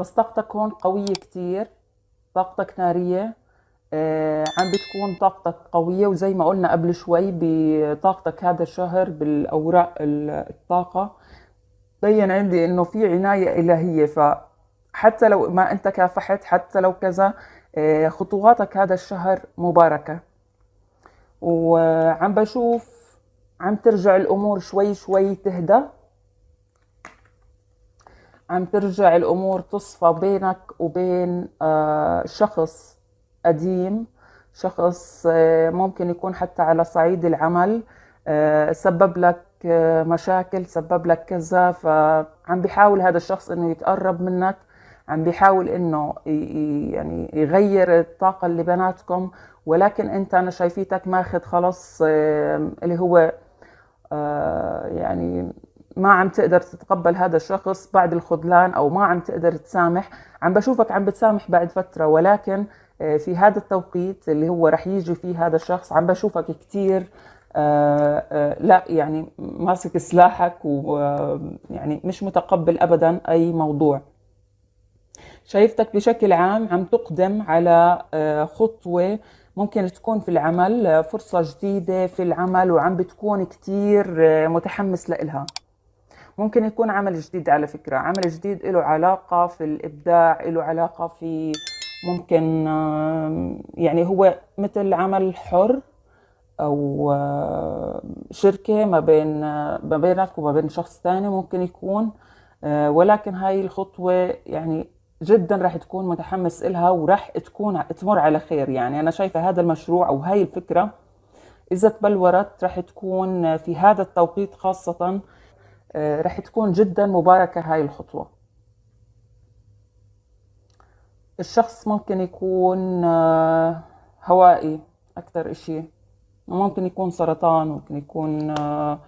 بس طاقتك هون قوية كتير طاقتك نارية آه عم بتكون طاقتك قوية وزي ما قلنا قبل شوي بطاقتك هذا الشهر بالأوراق الطاقة بين عندي إنه في عناية إلهية فحتى لو ما أنت كافحت حتى لو كذا آه خطواتك هذا الشهر مباركة وعم بشوف عم ترجع الأمور شوي شوي تهدى عم ترجع الامور تصفى بينك وبين آه، شخص قديم شخص آه، ممكن يكون حتى على صعيد العمل آه، سبب لك مشاكل سبب لك كذا فعم بيحاول هذا الشخص انه يتقرب منك عم بيحاول انه يعني يغير الطاقة اللي بيناتكم ولكن انت انا شايفيتك ماخذ خلص اللي هو يعني ما عم تقدر تتقبل هذا الشخص بعد الخذلان او ما عم تقدر تسامح عم بشوفك عم بتسامح بعد فتره ولكن آه، في هذا التوقيت اللي هو رح يجي فيه هذا الشخص عم بشوفك كثير آه، آه، لا يعني ماسك سلاحك ويعني مش متقبل ابدا اي موضوع شايفتك بشكل عام عم تقدم على خطوه ممكن تكون في العمل فرصة جديدة في العمل وعم بتكون كتير متحمس لإلها ممكن يكون عمل جديد على فكرة عمل جديد له علاقة في الإبداع له علاقة في ممكن يعني هو مثل عمل حر أو شركة ما بين آه، ما بينك وما بين شخص ثاني ممكن يكون آه، ولكن هاي الخطوة يعني جدا راح تكون متحمس إلها وراح تكون تمر على خير يعني أنا شايفة هذا المشروع أو هاي الفكرة إذا تبلورت راح تكون في هذا التوقيت خاصة آه، رح تكون جدا مباركة هاي الخطوة الشخص ممكن يكون آه، هوائي أكثر إشي ممكن يكون سرطان ممكن يكون آه،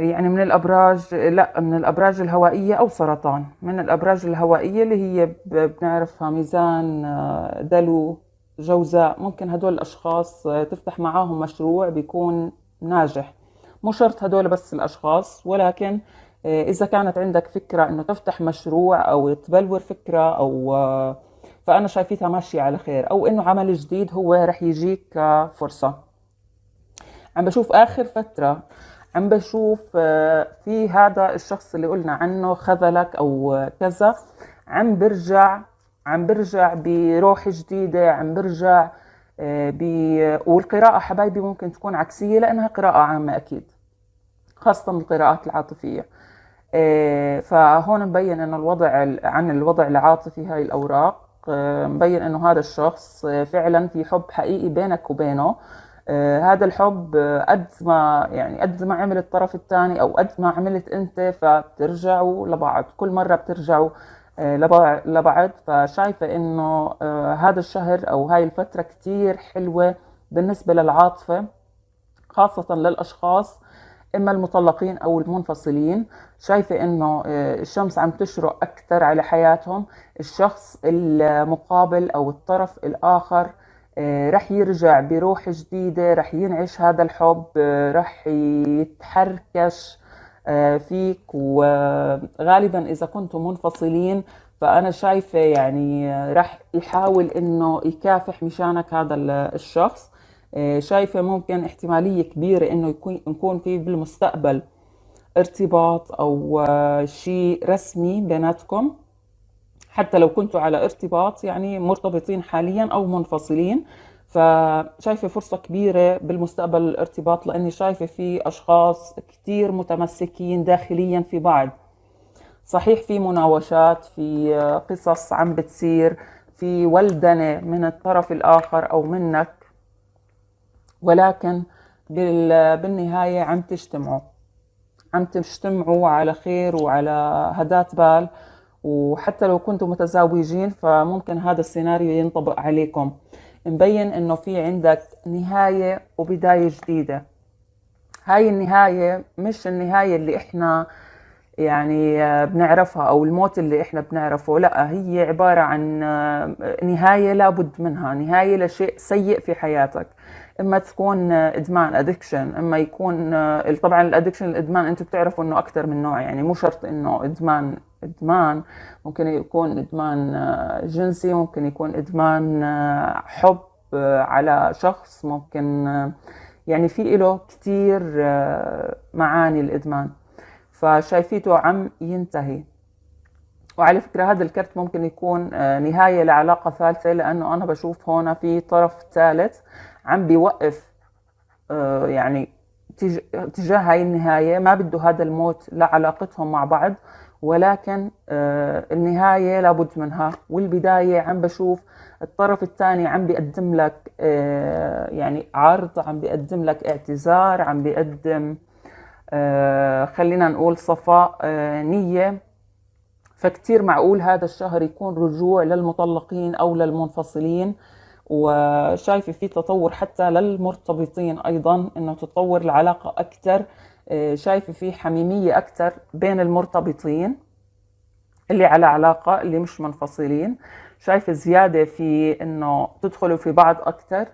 يعني من الأبراج لا من الأبراج الهوائية أو سرطان من الأبراج الهوائية اللي هي بنعرفها ميزان دلو جوزاء ممكن هدول الأشخاص تفتح معاهم مشروع بيكون ناجح مو شرط هدول بس الأشخاص ولكن آه، إذا كانت عندك فكرة إنه تفتح مشروع أو تبلور فكرة أو آه، فأنا شايفتها ماشية على خير أو إنه عمل جديد هو رح يجيك كفرصة عم بشوف آخر فترة عم بشوف آه، في هذا الشخص اللي قلنا عنه خذلك أو كذا عم برجع عم برجع بروح جديدة عم برجع والقراءة حبايبي ممكن تكون عكسية لأنها قراءة عامة أكيد خاصة القراءات العاطفية آه، فهون مبين أن الوضع عن الوضع العاطفي هاي الأوراق آه، مبين أنه هذا الشخص آه، فعلا في حب حقيقي بينك وبينه هذا الحب قد ما يعني قد ما عمل الطرف الثاني او قد ما عملت انت فبترجعوا لبعض كل مره بترجعوا لبعض فشايفة انه آه، هذا الشهر او هاي الفترة كتير حلوة بالنسبة للعاطفة خاصة للاشخاص اما المطلقين او المنفصلين شايفة انه آه، الشمس عم تشرق اكثر على حياتهم الشخص المقابل او الطرف الاخر آه، رح يرجع بروح جديدة رح ينعش هذا الحب رح يتحركش آه، فيك وغالبا اذا كنتم منفصلين فانا شايفه يعني راح يحاول انه يكافح مشانك هذا الشخص آه، شايفه ممكن احتماليه كبيره انه يكون يكون في بالمستقبل ارتباط او آه، شيء رسمي بيناتكم حتى لو كنتوا على ارتباط يعني مرتبطين حاليا او منفصلين فشايفة فرصة كبيرة بالمستقبل الارتباط لأني شايفة في أشخاص كتير متمسكين داخليا في بعض صحيح في مناوشات في قصص عم بتصير في ولدنة من الطرف الآخر أو منك ولكن بالنهاية عم تجتمعوا عم تجتمعوا على خير وعلى هدات بال وحتى لو كنتم متزوجين فممكن هذا السيناريو ينطبق عليكم مبين انه في عندك نهاية وبداية جديدة هاي النهاية مش النهاية اللي احنا يعني بنعرفها او الموت اللي احنا بنعرفه لا هي عبارة عن نهاية لابد منها نهاية لشيء سيء في حياتك اما تكون ادمان ادكشن اما يكون طبعا الادكشن الادمان انتم بتعرفوا انه اكثر من نوع يعني مو شرط انه ادمان إدمان ممكن يكون إدمان آه، جنسي ممكن يكون إدمان آه، حب آه، على شخص ممكن يعني في له كثير معاني الإدمان فشايفيته عم ينتهي وعلى فكرة هذا الكرت ممكن يكون نهاية لعلاقة ثالثة لأنه أنا بشوف هون في طرف ثالث عم بيوقف يعني تجاه هاي النهاية ما بده هذا الموت لعلاقتهم مع بعض ولكن آه، النهاية لابد منها والبداية عم بشوف الطرف الثاني عم بيقدم لك آه، يعني عرض عم بيقدم لك اعتذار عم بيقدم آه، خلينا نقول صفاء نية فكتير معقول هذا الشهر يكون رجوع للمطلقين أو للمنفصلين وشايفة في تطور حتى للمرتبطين أيضا أنه تتطور العلاقة أكثر آه، شايفه في حميميه اكثر بين المرتبطين اللي على علاقه اللي مش منفصلين شايفه زياده في انه تدخلوا في بعض اكثر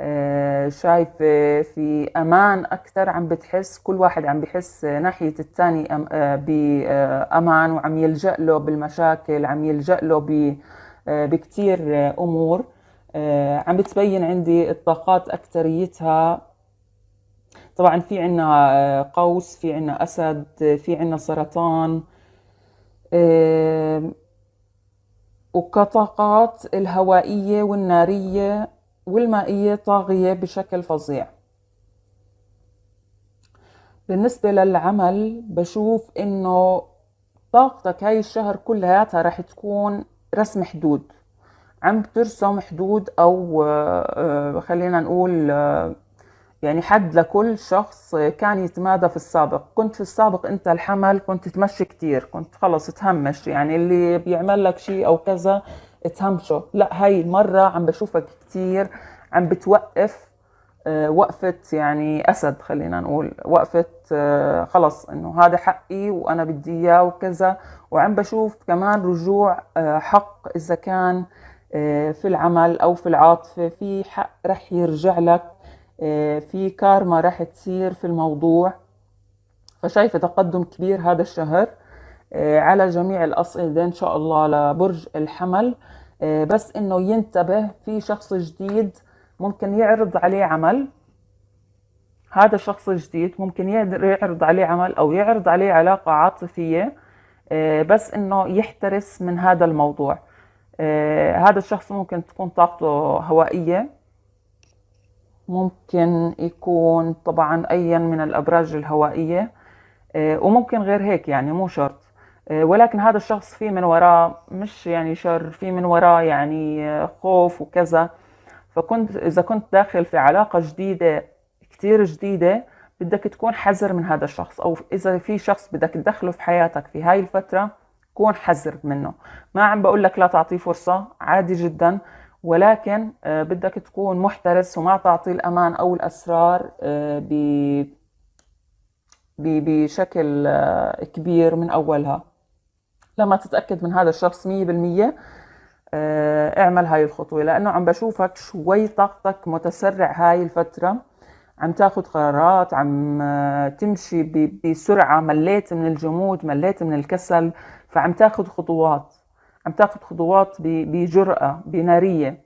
آه، شايفه في امان اكثر عم بتحس كل واحد عم بحس ناحيه الثاني آه، بامان وعم يلجا له بالمشاكل عم يلجا له بكثير امور عم بتبين عندي الطاقات اكثريتها طبعا في عنا آه، قوس في عنا أسد في عنا سرطان وكطاقات الهوائية والنارية والمائية طاغية بشكل فظيع بالنسبة للعمل بشوف إنه طاقتك هاي الشهر كلياتها رح تكون رسم حدود عم ترسم حدود أو آه، آه، خلينا نقول يعني حد لكل شخص كان يتمادى في السابق كنت في السابق انت الحمل كنت تمشي كتير كنت خلص تهمش يعني اللي بيعمل لك شيء او كذا تهمشه لا هاي المرة عم بشوفك كتير عم بتوقف آه، وقفة يعني أسد خلينا نقول وقفة آه، خلص إنه هذا حقي وأنا بدي إياه وكذا وعم بشوف كمان رجوع آه، حق إذا كان في العمل أو في العاطفة في حق رح يرجع لك آه، في كارما راح تصير في الموضوع فشايفة تقدم كبير هذا الشهر آه، على جميع الأصعدة إن شاء الله لبرج الحمل آه، بس إنه ينتبه في شخص جديد ممكن يعرض عليه عمل هذا الشخص الجديد ممكن يعرض عليه عمل أو يعرض عليه علاقة عاطفية بس إنه يحترس من هذا الموضوع هذا الشخص ممكن تكون طاقته هوائية ممكن يكون طبعا أيا من الأبراج الهوائية آه، وممكن غير هيك يعني مو شرط آه، ولكن هذا الشخص في من وراه مش يعني شر في من وراه يعني آه، خوف وكذا فكنت إذا كنت داخل في علاقة جديدة كثير جديدة بدك تكون حذر من هذا الشخص أو إذا في شخص بدك تدخله في حياتك في هاي الفترة كون حذر منه ما عم بقول لك لا تعطيه فرصة عادي جدا ولكن آه، بدك تكون محترس وما تعطي الأمان أو الأسرار آه، بشكل آه، كبير من أولها لما تتأكد من هذا الشخص 100% اعمل هاي الخطوة لأنه عم بشوفك شوي طاقتك متسرع هاي الفترة عم تاخد قرارات عم تمشي بسرعة مليت من الجمود مليت من الكسل فعم تاخد خطوات عم تاخذ خطوات بجرأة بنارية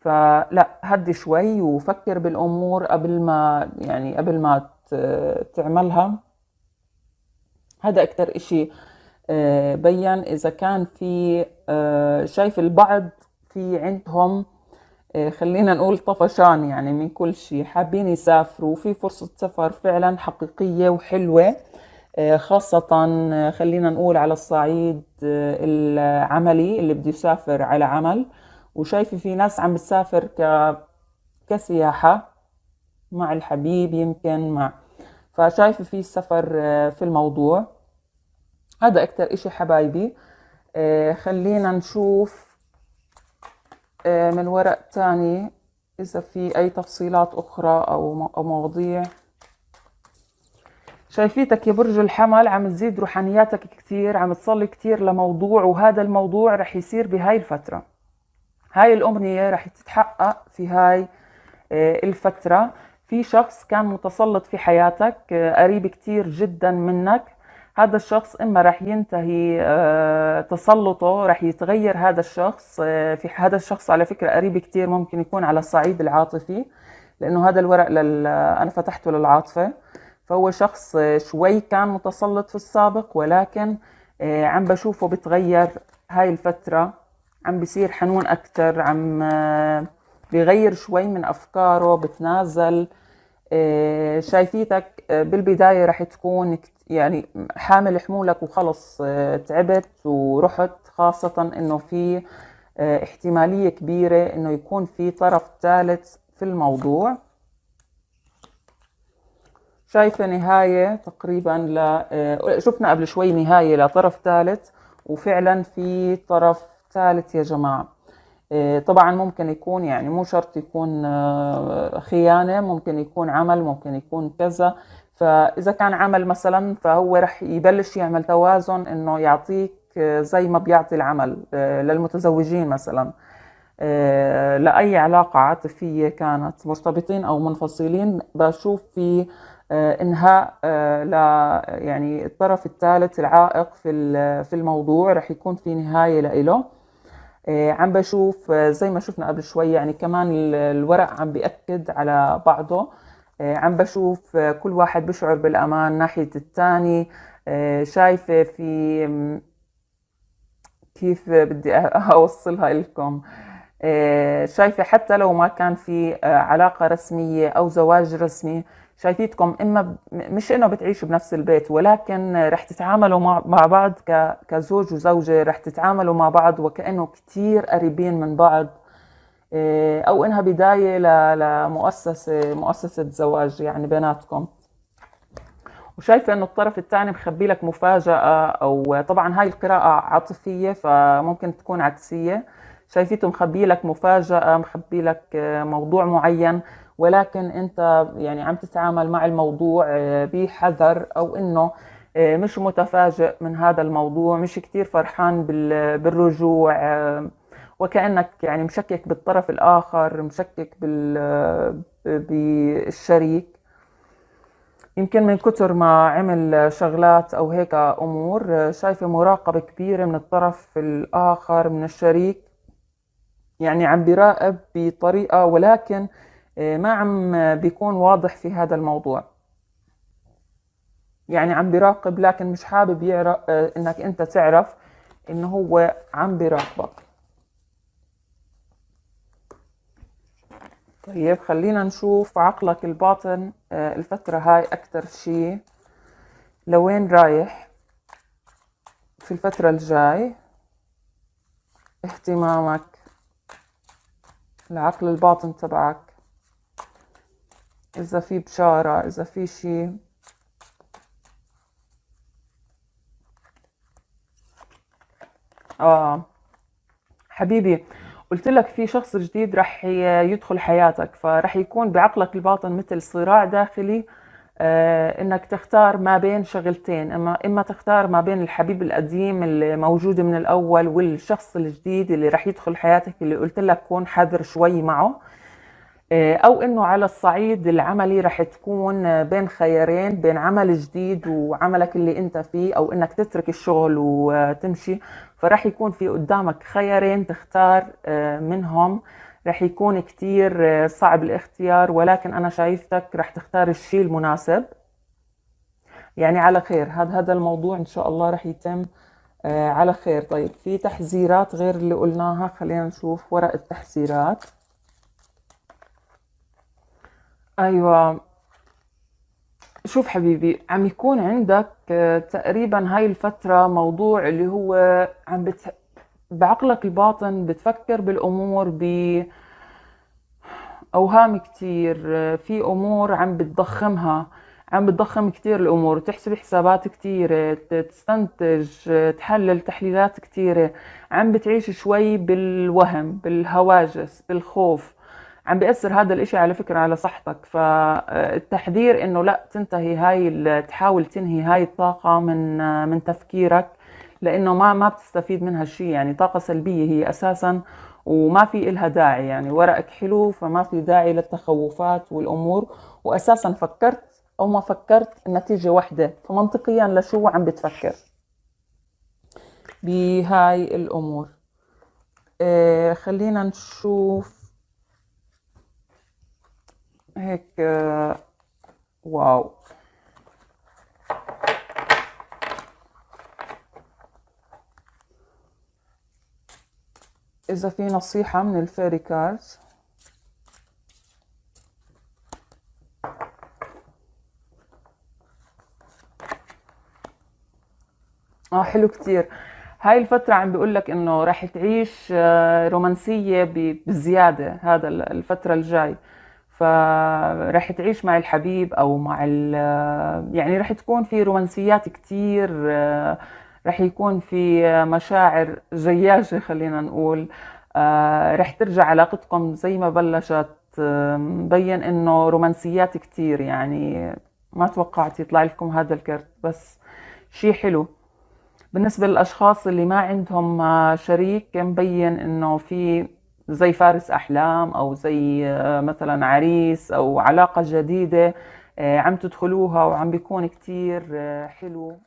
فلا هدي شوي وفكر بالامور قبل ما يعني قبل ما تعملها هذا اكثر اشي آه، بين اذا كان في آه، شايف البعض في عندهم آه، خلينا نقول طفشان يعني من كل شيء حابين يسافروا في فرصة سفر فعلا حقيقية وحلوة آه، خاصة آه، خلينا نقول على الصعيد آه، العملي اللي بده يسافر على عمل وشايفة في ناس عم بتسافر ك... كسياحة مع الحبيب يمكن مع فشايفة في السفر في الموضوع هذا أكتر إشي حبايبي خلينا نشوف من ورق تاني إذا في أي تفصيلات أخرى أو مواضيع شايفيتك يا برج الحمل عم تزيد روحانياتك كثير عم تصلي كثير لموضوع وهذا الموضوع رح يصير بهاي الفترة هاي الأمنية رح تتحقق في هاي آه، الفترة في شخص كان متسلط في حياتك آه، قريب كتير جدا منك هذا الشخص إما رح ينتهي آه، تسلطه رح يتغير هذا الشخص في هذا الشخص على فكرة قريب كتير ممكن يكون على الصعيد العاطفي لأنه هذا الورق لل... أنا فتحته للعاطفة فهو شخص آه، شوي كان متسلط في السابق ولكن آه، عم بشوفه بتغير هاي الفترة عم بصير حنون أكتر عم آه، بغير شوي من أفكاره بتنازل شايفيتك بالبداية رح تكون يعني حامل حمولك وخلص تعبت ورحت خاصة إنه في احتمالية كبيرة إنه يكون في طرف ثالث في الموضوع شايفه نهايه تقريبا ل آه، شفنا قبل شوي نهايه لطرف ثالث وفعلا في طرف ثالث يا جماعه آه، طبعا ممكن يكون يعني مو شرط يكون آه، خيانه ممكن يكون عمل ممكن يكون كذا فاذا كان عمل مثلا فهو رح يبلش يعمل توازن انه يعطيك زي ما بيعطي العمل للمتزوجين مثلا لاي علاقه عاطفيه كانت مرتبطين او منفصلين بشوف في آه، انهاء آه، ل يعني الطرف الثالث العائق في في الموضوع رح يكون في نهايه لإله آه، عم بشوف زي ما شفنا قبل شوي يعني كمان الورق عم بيأكد على بعضه عم بشوف كل واحد بشعر بالأمان ناحية الثاني شايفة في كيف بدي أوصلها لكم شايفة حتى لو ما كان في علاقة رسمية أو زواج رسمي شايفيتكم اما مش انه بتعيشوا بنفس البيت ولكن رح تتعاملوا مع بعض كزوج وزوجه رح تتعاملوا مع بعض وكانه كثير قريبين من بعض آه، او انها بدايه لمؤسسه مؤسسه زواج يعني بيناتكم وشايفه انه الطرف الثاني مخبي لك مفاجاه او طبعا هاي القراءه عاطفيه فممكن تكون عكسيه شايفيته مخبي لك مفاجاه مخبي لك آه، موضوع معين ولكن انت يعني عم تتعامل مع الموضوع آه، بحذر او انه آه، مش متفاجئ من هذا الموضوع مش كتير فرحان بالرجوع آه، وكانك يعني مشكك بالطرف الاخر مشكك بالشريك يمكن من كتر ما عمل شغلات او هيك امور شايفه مراقبه كبيره من الطرف الاخر من الشريك يعني عم بيراقب بطريقه ولكن آه، ما عم بيكون واضح في هذا الموضوع يعني عم بيراقب لكن مش حابب يعرف آه، انك انت تعرف انه هو عم بيراقبك طيب خلينا نشوف عقلك الباطن آه، الفترة هاي أكتر شي لوين رايح في الفترة الجاي اهتمامك العقل الباطن تبعك اذا في بشارة اذا في شي اه حبيبي قلت لك في شخص جديد رح يدخل حياتك فرح يكون بعقلك الباطن مثل صراع داخلي آه انك تختار ما بين شغلتين اما اما تختار ما بين الحبيب القديم اللي موجود من الاول والشخص الجديد اللي رح يدخل حياتك اللي قلت لك كون حذر شوي معه آه، او انه على الصعيد العملي رح تكون آه، بين خيارين بين عمل جديد وعملك اللي انت فيه او انك تترك الشغل وتمشي فرح يكون في قدامك خيارين تختار آه، منهم رح يكون كتير صعب الاختيار ولكن انا شايفتك رح تختار الشيء المناسب يعني على خير هذا هذا الموضوع ان شاء الله رح يتم على خير طيب في تحذيرات غير اللي قلناها خلينا نشوف ورق التحذيرات ايوه شوف حبيبي عم يكون عندك آه، تقريبا هاي الفترة موضوع اللي هو عم بت... بعقلك الباطن بتفكر بالأمور ب أوهام كتير آه، في أمور عم بتضخمها عم بتضخم كتير الأمور تحسب حسابات كتيرة تستنتج آه، تحلل تحليلات كتيرة عم بتعيش شوي بالوهم بالهواجس بالخوف عم بيأثر هذا الإشي على فكرة على صحتك فالتحذير إنه لا تنتهي هاي تحاول تنهي هاي الطاقة من من تفكيرك لأنه ما ما بتستفيد منها شيء يعني طاقة سلبية هي أساسا وما في إلها داعي يعني ورقك حلو فما في داعي للتخوفات والأمور وأساسا فكرت أو ما فكرت النتيجة واحدة فمنطقيا لشو عم بتفكر بهاي الأمور آه خلينا نشوف هيك آه، واو إذا في نصيحة من الفيري كارز اه حلو كتير هاي الفترة عم بيقول لك انه راح تعيش آه، رومانسية بزيادة هذا الفترة الجاي فراح تعيش مع الحبيب او مع يعني راح تكون في رومانسيات كتير راح يكون في مشاعر جياشه خلينا نقول راح ترجع علاقتكم زي ما بلشت مبين انه رومانسيات كتير يعني ما توقعت يطلع لكم هذا الكرت بس شيء حلو بالنسبة للأشخاص اللي ما عندهم شريك مبين إنه في زي فارس احلام او زي آه، مثلا عريس او علاقه جديده آه، عم تدخلوها وعم بيكون كتير آه، حلو